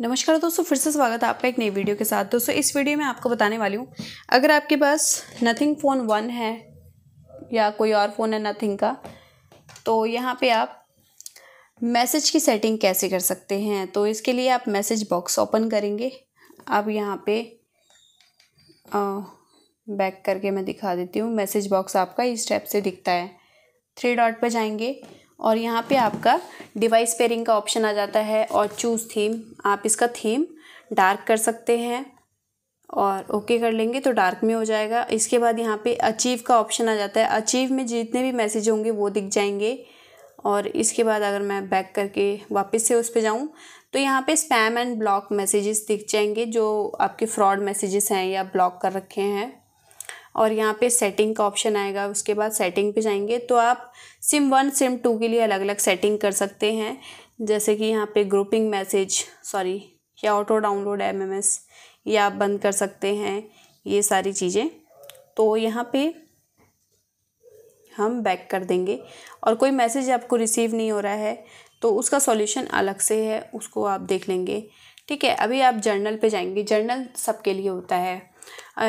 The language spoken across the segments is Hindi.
नमस्कार दोस्तों फिर से स्वागत है आपका एक नई वीडियो के साथ दोस्तों इस वीडियो में आपको बताने वाली हूँ अगर आपके पास नथिंग फ़ोन वन है या कोई और फ़ोन है नथिंग का तो यहाँ पे आप मैसेज की सेटिंग कैसे कर सकते हैं तो इसके लिए आप मैसेज बॉक्स ओपन करेंगे आप यहाँ पे आ, बैक करके मैं दिखा देती हूँ मैसेज बॉक्स आपका इस टाइप से दिखता है थ्री डॉट पर जाएंगे और यहाँ पे आपका डिवाइस पेयरिंग का ऑप्शन आ जाता है और चूज़ थीम आप इसका थीम डार्क कर सकते हैं और ओके कर लेंगे तो डार्क में हो जाएगा इसके बाद यहाँ पे अचीव का ऑप्शन आ जाता है अचीव में जितने भी मैसेज होंगे वो दिख जाएंगे और इसके बाद अगर मैं बैक करके वापस से उस पर जाऊँ तो यहाँ पे स्पैम एंड ब्लॉक मैसेजेस दिख जाएंगे जो आपके फ्रॉड मैसेजेस हैं या ब्लॉक कर रखे हैं और यहाँ पे सेटिंग का ऑप्शन आएगा उसके बाद सेटिंग पे जाएंगे तो आप सिम वन सिम टू के लिए अलग अलग सेटिंग कर सकते हैं जैसे कि यहाँ पे ग्रुपिंग मैसेज सॉरी या auto download M M S ये आप बंद कर सकते हैं ये सारी चीज़ें तो यहाँ पे हम बैक कर देंगे और कोई मैसेज आपको रिसीव नहीं हो रहा है तो उसका सॉल्यूशन अलग से है उसको आप देख लेंगे ठीक है अभी आप जर्नल पे जाएंगे जर्नल सबके लिए होता है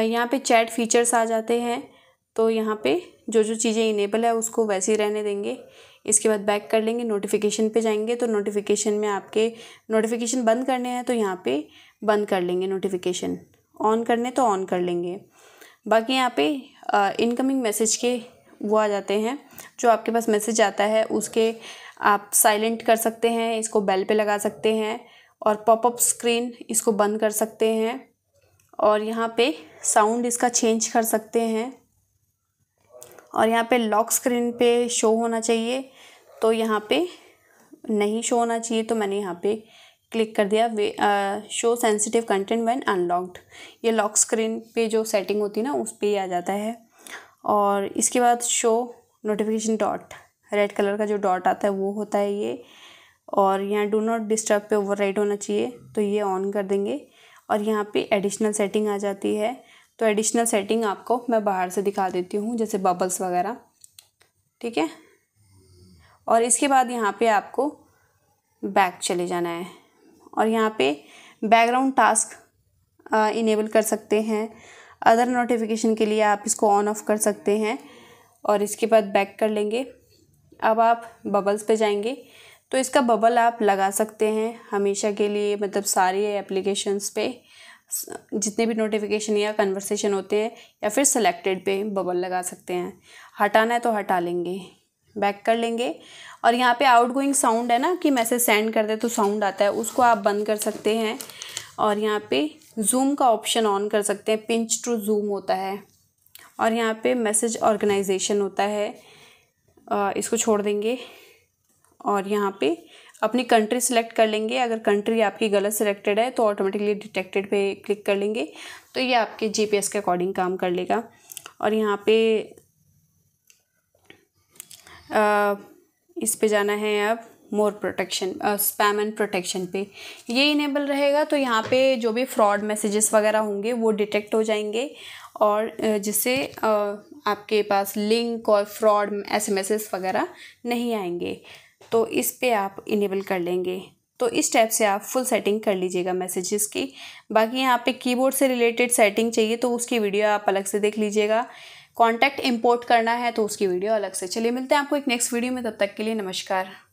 यहाँ पे चैट फीचर्स आ जाते हैं तो यहाँ पे जो जो चीज़ें इनेबल है उसको वैसे ही रहने देंगे इसके बाद बैक कर लेंगे नोटिफिकेशन पे जाएंगे तो नोटिफिकेशन में आपके नोटिफिकेशन बंद करने हैं तो यहाँ पे बंद कर लेंगे नोटिफिकेशन ऑन करने तो ऑन कर लेंगे बाकी यहाँ पे इनकमिंग मैसेज के वो आ जाते हैं जो आपके पास मैसेज आता है उसके आप साइलेंट कर सकते हैं इसको बेल पे लगा सकते हैं और पॉपअप स्क्रीन इसको बंद कर सकते हैं और यहाँ पे साउंड इसका चेंज कर सकते हैं और यहाँ पे लॉक स्क्रीन पे शो होना चाहिए तो यहाँ पे नहीं शो होना चाहिए तो मैंने यहाँ पे क्लिक कर दिया वे show sensitive content when unlocked ये लॉक स्क्रीन पे जो सेटिंग होती है ना उस पर ही आ जाता है और इसके बाद show notification dot red colour का जो डॉट आता है वो होता है ये और यहाँ डू नॉट डिस्टर्ब पे ओवर होना चाहिए तो ये ऑन कर देंगे और यहाँ पे एडिशनल सेटिंग आ जाती है तो एडिशनल सेटिंग आपको मैं बाहर से दिखा देती हूँ जैसे बबल्स वगैरह ठीक है और इसके बाद यहाँ पे आपको बैक चले जाना है और यहाँ पे बैकग्राउंड टास्क इनेबल कर सकते हैं अदर नोटिफिकेशन के लिए आप इसको ऑन ऑफ कर सकते हैं और इसके बाद बैक कर लेंगे अब आप बबल्स पे जाएंगे तो इसका बबल आप लगा सकते हैं हमेशा के लिए मतलब सारी एप्लीकेशंस पे जितने भी नोटिफिकेशन या कन्वर्सेशन होते हैं या फिर सेलेक्टेड पे बबल लगा सकते हैं हटाना है तो हटा लेंगे बैक कर लेंगे और यहाँ पे आउट गोइंग साउंड है ना कि मैसेज सेंड कर दे तो साउंड आता है उसको आप बंद कर सकते हैं और यहाँ पे जूम का ऑप्शन ऑन कर सकते हैं पिंच टू जूम होता है और यहाँ पे मैसेज ऑर्गेनाइजेशन होता है आ, इसको छोड़ देंगे और यहाँ पे अपनी कंट्री सेलेक्ट कर लेंगे अगर कंट्री आपकी गलत सिलेक्टेड है तो ऑटोमेटिकली डिटेक्टेड पे क्लिक कर लेंगे तो ये आपके जीपीएस के अकॉर्डिंग काम कर लेगा और यहाँ पे आ, इस पे जाना है अब more protection spam and protection पे ये इनेबल रहेगा तो यहाँ पे जो भी फ्रॉड मैसेजेस वगैरह होंगे वो डिटेक्ट हो जाएंगे और जिससे आपके पास लिंक और फ्रॉड एस वगैरह नहीं आएंगे तो इस पर आप इनेबल कर लेंगे तो इस टाइप से आप फुल सेटिंग कर लीजिएगा मैसेजेस की बाकी यहाँ पे कीबोर्ड से रिलेटेड सेटिंग चाहिए तो उसकी वीडियो आप अलग से देख लीजिएगा कॉन्टैक्ट इंपोर्ट करना है तो उसकी वीडियो अलग से चलिए मिलते हैं आपको एक नेक्स्ट वीडियो में तब तक के लिए नमस्कार